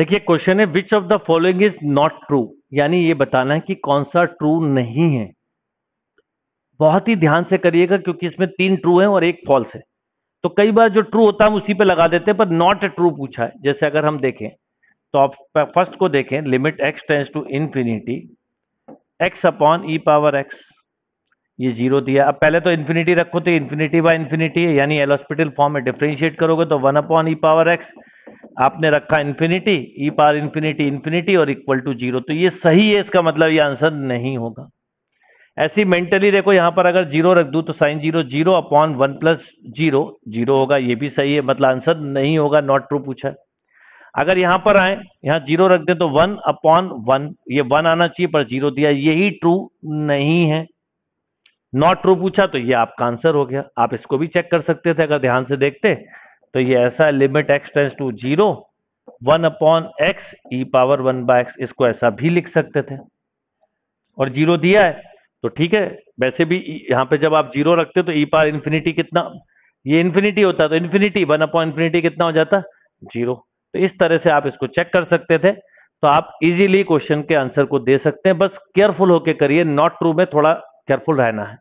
देखिए क्वेश्चन है which of the following is not true यानी ये बताना है कि कौन सा ट्रू नहीं है बहुत ही ध्यान से करिएगा क्योंकि इसमें तीन ट्रू हैं और एक फॉल्स है तो कई बार जो ट्रू होता है हम उसी पे लगा देते हैं पर नॉट ए ट्रू पूछा है जैसे अगर हम देखें तो आप फर्स्ट को देखें limit x tends to infinity x upon e power x ये जीरो दिया अब पहले तो इन्फिनिटी रखो तो इन्फिनिटी बाय इन्फिनिटी है यानी एल हॉस्पिटल फॉर्म में डिफ्रेंशिएट करोगे तो one upon e power x आपने रखा इन्फिनिटी ई पार इन्फिनिटी इन्फिनिटी और इक्वल टू जीरो तो ये सही है इसका मतलब ये आंसर नहीं होगा ऐसी मेंटली देखो यहां पर अगर जीरो रख दू तो sine zero zero upon one plus zero zero होगा ये भी सही है मतलब आंसर नहीं होगा नॉट ट्रू पूछा है अगर यहां पर आए यहां जीरो रख दे तो वन अपॉन वन ये वन आना चाहिए पर जीरो दिया यही ट्रू नहीं है नॉट ट्रू पूछा तो ये आपका आंसर हो गया आप इसको भी चेक कर सकते थे अगर ध्यान से देखते तो ये ऐसा limit x tends to zero one upon x e power one by x इसको ऐसा भी लिख सकते थे और जीरो दिया है तो ठीक है वैसे भी e, यहां पे जब आप जीरो रखते तो ई पावर इन्फिनिटी कितना ये इन्फिनिटी होता तो इन्फिनिटी वन अपॉन इन्फिनिटी कितना हो जाता जीरो तो इस तरह से आप इसको चेक कर सकते थे तो आप इजीली क्वेश्चन के आंसर को दे सकते हैं बस केयरफुल होके करिए नॉट ट्रू में थोड़ा केयरफुल रहना है